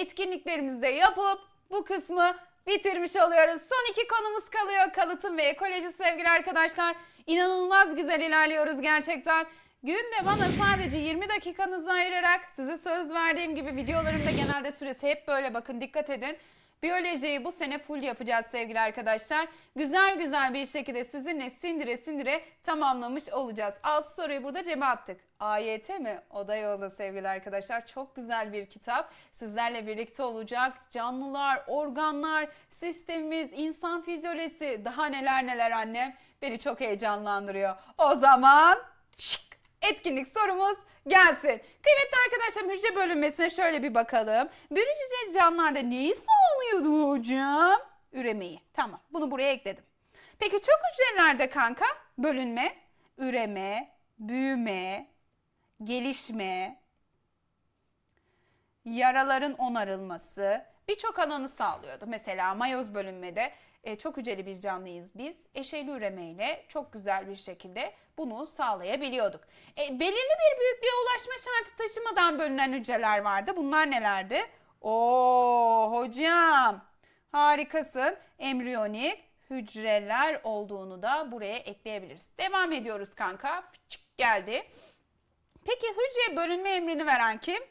Etkinliklerimizde yapıp bu kısmı bitirmiş oluyoruz. Son iki konumuz kalıyor. Kalıtım ve ekoloji sevgili arkadaşlar. İnanılmaz güzel ilerliyoruz gerçekten. Günde bana sadece 20 dakikanızı ayırarak size söz verdiğim gibi videolarımda genelde süresi hep böyle bakın dikkat edin. Biyolojiyi bu sene full yapacağız sevgili arkadaşlar. Güzel güzel bir şekilde sizinle sindire sindire tamamlamış olacağız. 6 soruyu burada cebe attık. AYT mi? O da yolda sevgili arkadaşlar. Çok güzel bir kitap. Sizlerle birlikte olacak. Canlılar, organlar, sistemimiz, insan fizyolojisi daha neler neler annem. Beni çok heyecanlandırıyor. O zaman şık, etkinlik sorumuz gelsin. Kıymetli arkadaşlar hücre bölünmesine şöyle bir bakalım. bir hücre canlılarda neyi sor? yapamıyordu hocam? Üremeyi. Tamam bunu buraya ekledim. Peki çok hücrelerde kanka bölünme, üreme, büyüme, gelişme, yaraların onarılması birçok alanı sağlıyordu. Mesela mayoz bölünmede e, çok hücreli bir canlıyız biz. Eşeli üremeyle çok güzel bir şekilde bunu sağlayabiliyorduk. E, belirli bir büyüklüğe ulaşma şartı taşımadan bölünen hücreler vardı. Bunlar nelerdi? Oo hocam harikasın. Embriyonik hücreler olduğunu da buraya ekleyebiliriz. Devam ediyoruz kanka. Fıçık geldi. Peki hücre bölünme emrini veren kim?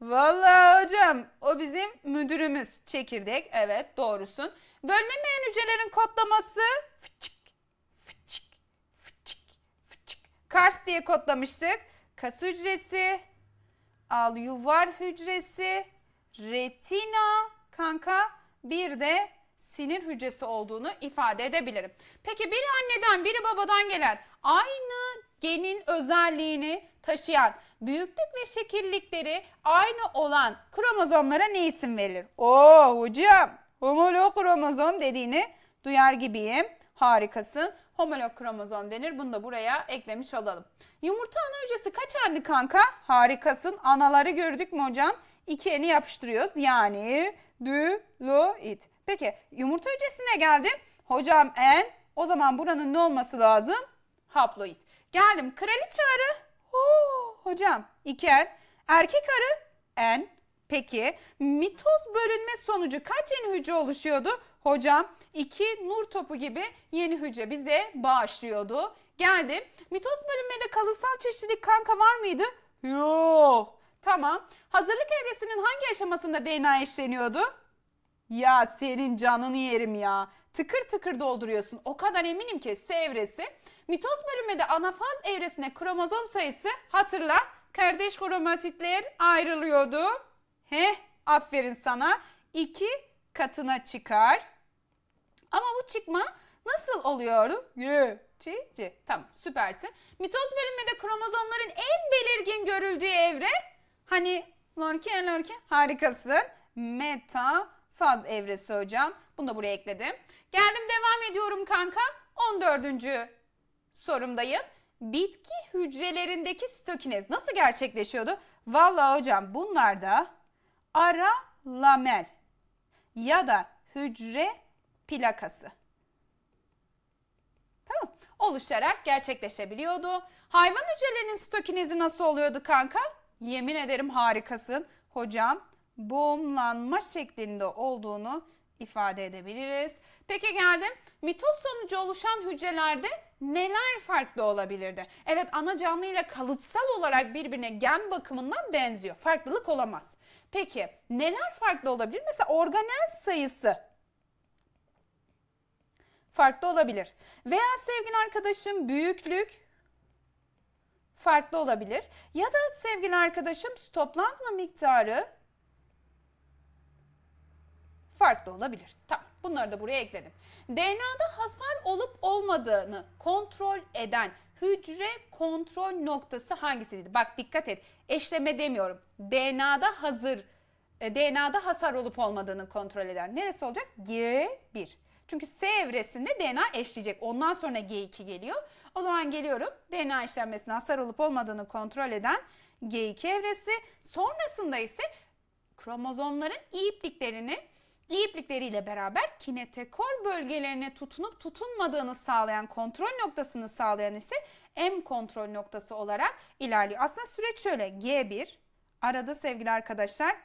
Vallahi hocam o bizim müdürümüz çekirdek. Evet doğrusun. Bölünmeyen hücrelerin kodlaması fıçık, fıçık, fıçık, fıçık. Kars diye kodlamıştık. Kas hücresi, al yuvar hücresi, retina kanka bir de sinir hücresi olduğunu ifade edebilirim. Peki biri anneden biri babadan gelen aynı genin özelliğini taşıyan büyüklük ve şekillikleri aynı olan kromozomlara ne isim verilir? Oo hocam homolog kromozom dediğini duyar gibiyim. Harikasın. Homolog kromozom denir. Bunu da buraya eklemiş olalım. Yumurta ana hücresi kaç anne kanka? Harikasın. Anaları gördük mü hocam? iki eni yapıştırıyoruz. Yani dilute. Peki yumurta hücresine geldim. Hocam en o zaman buranın ne olması lazım? Haploid. Geldim kraliçe arı. Oo, hocam iki en. Erkek arı en. Peki mitoz bölünme sonucu kaç yeni hücre oluşuyordu? Hocam iki nur topu gibi yeni hücre bize bağışlıyordu. Geldim. Mitoz bölünmede kalıtsal çeşitlilik kanka var mıydı? Yok. Tamam. Hazırlık evresinin hangi aşamasında DNA eşleniyordu? Ya senin canını yerim ya. Tıkır tıkır dolduruyorsun. O kadar eminim ki S evresi. Mitoz bölümünde anafaz evresine kromozom sayısı hatırla. Kardeş kromatitler ayrılıyordu. Heh aferin sana. İki katına çıkar. Ama bu çıkma nasıl oluyordu? Yeah. C, C. Tamam süpersin. Mitoz bölümünde kromozomların en belirgin görüldüğü evre Hani lorke lorke harikasın. Meta faz evresi hocam. Bunu da buraya ekledim. Geldim devam ediyorum kanka. 14. sorumdayım. Bitki hücrelerindeki stokinez nasıl gerçekleşiyordu? Vallahi hocam bunlarda ara lamel ya da hücre plakası. Tamam. Oluşarak gerçekleşebiliyordu. Hayvan hücrelerinin stokinezi nasıl oluyordu kanka? Yemin ederim harikasın hocam boğumlanma şeklinde olduğunu ifade edebiliriz. Peki geldim mitoz sonucu oluşan hücrelerde neler farklı olabilirdi? Evet ana canlı ile kalıtsal olarak birbirine gen bakımından benziyor. Farklılık olamaz. Peki neler farklı olabilir? Mesela organel sayısı farklı olabilir. Veya sevgili arkadaşım büyüklük, farklı olabilir. Ya da sevgili arkadaşım stoplazma miktarı farklı olabilir. Tamam bunları da buraya ekledim. DNA'da hasar olup olmadığını kontrol eden hücre kontrol noktası hangisiydi? Bak dikkat et eşleme demiyorum. DNA'da hazır e, DNA'da hasar olup olmadığını kontrol eden neresi olacak? G1. Çünkü S evresinde DNA eşleyecek. Ondan sonra G2 geliyor. O zaman geliyorum DNA eşlenmesine hasar olup olmadığını kontrol eden G2 evresi. Sonrasında ise kromozomların e ipliklerini e iplikleriyle beraber kinetekor bölgelerine tutunup tutunmadığını sağlayan kontrol noktasını sağlayan ise M kontrol noktası olarak ilerliyor. Aslında süreç şöyle G1 arada sevgili arkadaşlar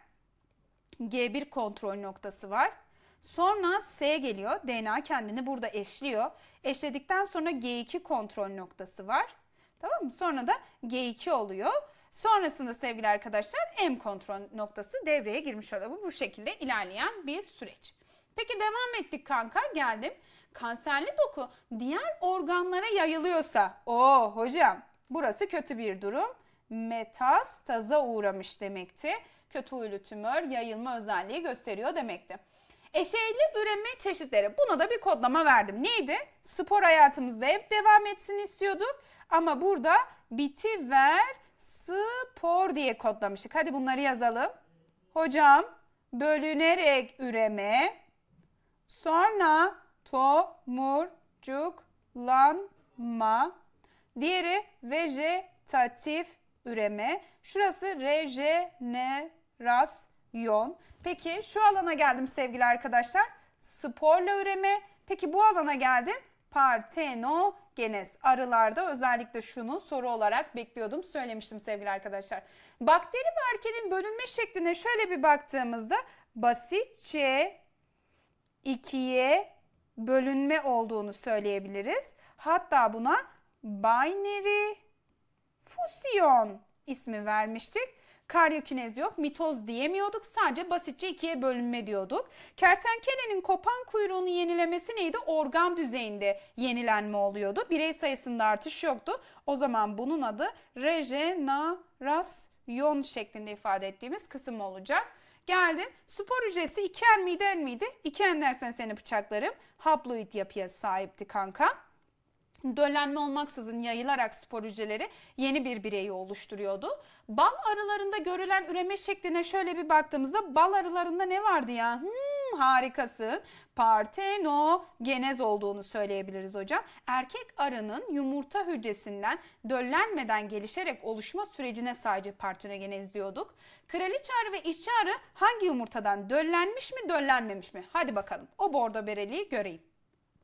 G1 kontrol noktası var. Sonra S geliyor. DNA kendini burada eşliyor. Eşledikten sonra G2 kontrol noktası var. Tamam mı? Sonra da G2 oluyor. Sonrasında sevgili arkadaşlar M kontrol noktası devreye girmiş oluyor. Bu, bu şekilde ilerleyen bir süreç. Peki devam ettik kanka geldim. Kanserli doku diğer organlara yayılıyorsa o oh hocam burası kötü bir durum. Metastaza uğramış demekti. Kötü huylu tümör yayılma özelliği gösteriyor demekti. Eşeğli üreme çeşitleri. Buna da bir kodlama verdim. Neydi? Spor hayatımızda hep devam etsin istiyorduk. Ama burada biti ver spor diye kodlamıştık. Hadi bunları yazalım. Hocam bölünerek üreme. Sonra tomurcuklanma. Diğeri vejetatif üreme. Şurası rejenerasyon. Peki şu alana geldim sevgili arkadaşlar. Sporla üreme. Peki bu alana geldim. Partenogenes arılarda özellikle şunu soru olarak bekliyordum söylemiştim sevgili arkadaşlar. Bakteri ve erkenin bölünme şekline şöyle bir baktığımızda basitçe ikiye bölünme olduğunu söyleyebiliriz. Hatta buna binary fusion ismi vermiştik. Karyokinez yok. Mitoz diyemiyorduk. Sadece basitçe ikiye bölünme diyorduk. Kertenkelenin kopan kuyruğunu yenilemesi neydi? Organ düzeyinde yenilenme oluyordu. Birey sayısında artış yoktu. O zaman bunun adı rejenerasyon şeklinde ifade ettiğimiz kısım olacak. Geldim. Spor hücresi iken miydi en miydi? İken dersen seni bıçaklarım. Haploid yapıya sahipti kanka. Döllenme olmaksızın yayılarak spor hücreleri yeni bir bireyi oluşturuyordu. Bal arılarında görülen üreme şekline şöyle bir baktığımızda bal arılarında ne vardı ya? Hmm, harikası partenogenez olduğunu söyleyebiliriz hocam. Erkek arının yumurta hücresinden döllenmeden gelişerek oluşma sürecine sadece partenogenez diyorduk. Kraliçe arı ve işçi arı hangi yumurtadan döllenmiş mi döllenmemiş mi? Hadi bakalım o bordo bereliği göreyim.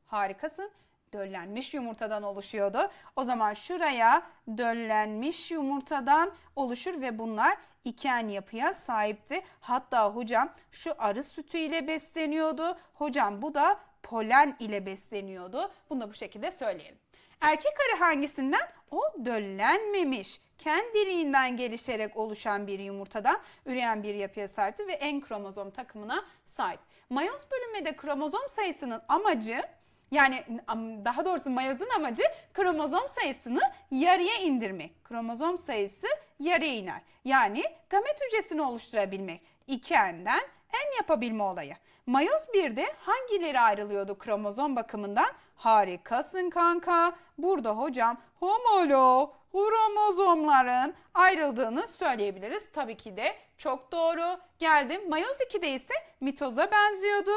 Harikasın döllenmiş yumurtadan oluşuyordu. O zaman şuraya döllenmiş yumurtadan oluşur ve bunlar iken yapıya sahipti. Hatta hocam şu arı sütü ile besleniyordu. Hocam bu da polen ile besleniyordu. Bunu da bu şekilde söyleyelim. Erkek arı hangisinden? O döllenmemiş, kendiliğinden gelişerek oluşan bir yumurtadan üreyen bir yapıya sahipti ve en kromozom takımına sahip. Mayoz bölünmede kromozom sayısının amacı yani daha doğrusu mayozun amacı kromozom sayısını yarıya indirmek. Kromozom sayısı yarıya iner. Yani gamet hücresini oluşturabilmek. 2N'den en yapabilme olayı. Mayoz 1'de hangileri ayrılıyordu kromozom bakımından? Harikasın kanka. Burada hocam homolo kromozomların ayrıldığını söyleyebiliriz. Tabii ki de çok doğru. Geldim mayoz 2'de ise mitoza benziyordu.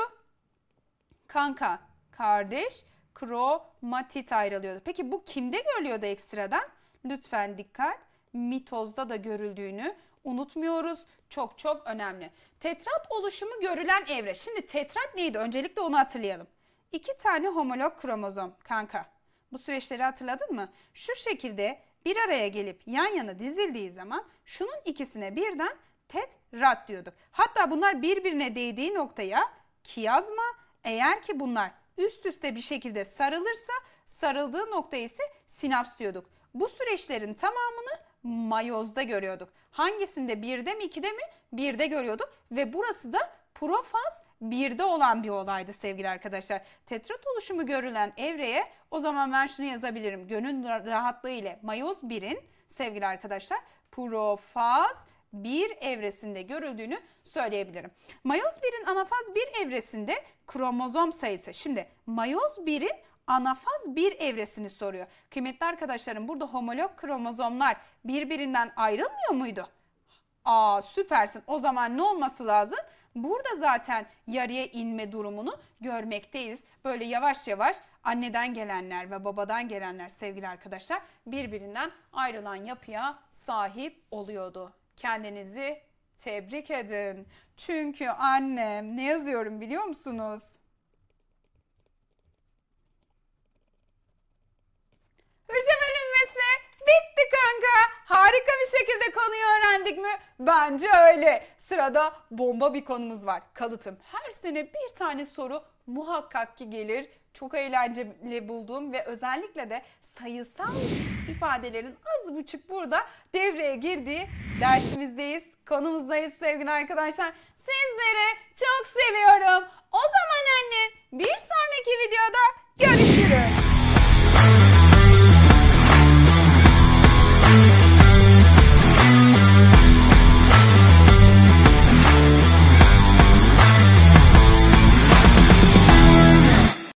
Kanka kardeş kromatit ayrılıyordu. Peki bu kimde görülüyordu ekstradan? Lütfen dikkat. Mitozda da görüldüğünü unutmuyoruz. Çok çok önemli. Tetrat oluşumu görülen evre. Şimdi tetrat neydi? Öncelikle onu hatırlayalım. İki tane homolog kromozom kanka. Bu süreçleri hatırladın mı? Şu şekilde bir araya gelip yan yana dizildiği zaman şunun ikisine birden tetrat diyorduk. Hatta bunlar birbirine değdiği noktaya kiyazma eğer ki bunlar üst üste bir şekilde sarılırsa sarıldığı nokta ise sinaps diyorduk. Bu süreçlerin tamamını mayozda görüyorduk. Hangisinde birde mi ikide mi? Birde görüyorduk ve burası da profaz birde olan bir olaydı sevgili arkadaşlar. Tetrat oluşumu görülen evreye o zaman ben şunu yazabilirim. Gönül rahatlığı ile mayoz birin sevgili arkadaşlar profaz 1 evresinde görüldüğünü söyleyebilirim. Mayoz 1'in anafaz 1 evresinde kromozom sayısı. Şimdi mayoz 1'in anafaz 1 evresini soruyor. Kıymetli arkadaşlarım burada homolog kromozomlar birbirinden ayrılmıyor muydu? Aa süpersin. O zaman ne olması lazım? Burada zaten yarıya inme durumunu görmekteyiz. Böyle yavaş yavaş anneden gelenler ve babadan gelenler sevgili arkadaşlar birbirinden ayrılan yapıya sahip oluyordu kendinizi tebrik edin. Çünkü annem ne yazıyorum biliyor musunuz? Hücre bölünmesi bitti kanka. Harika bir şekilde konuyu öğrendik mi? Bence öyle. Sırada bomba bir konumuz var. Kalıtım. Her sene bir tane soru muhakkak ki gelir. Çok eğlenceli bulduğum ve özellikle de sayısal ifadelerin az buçuk burada devreye girdiği dersimizdeyiz, konumuzdayız sevgili arkadaşlar. Sizleri çok seviyorum. O zaman anne bir sonraki videoda görüşürüz.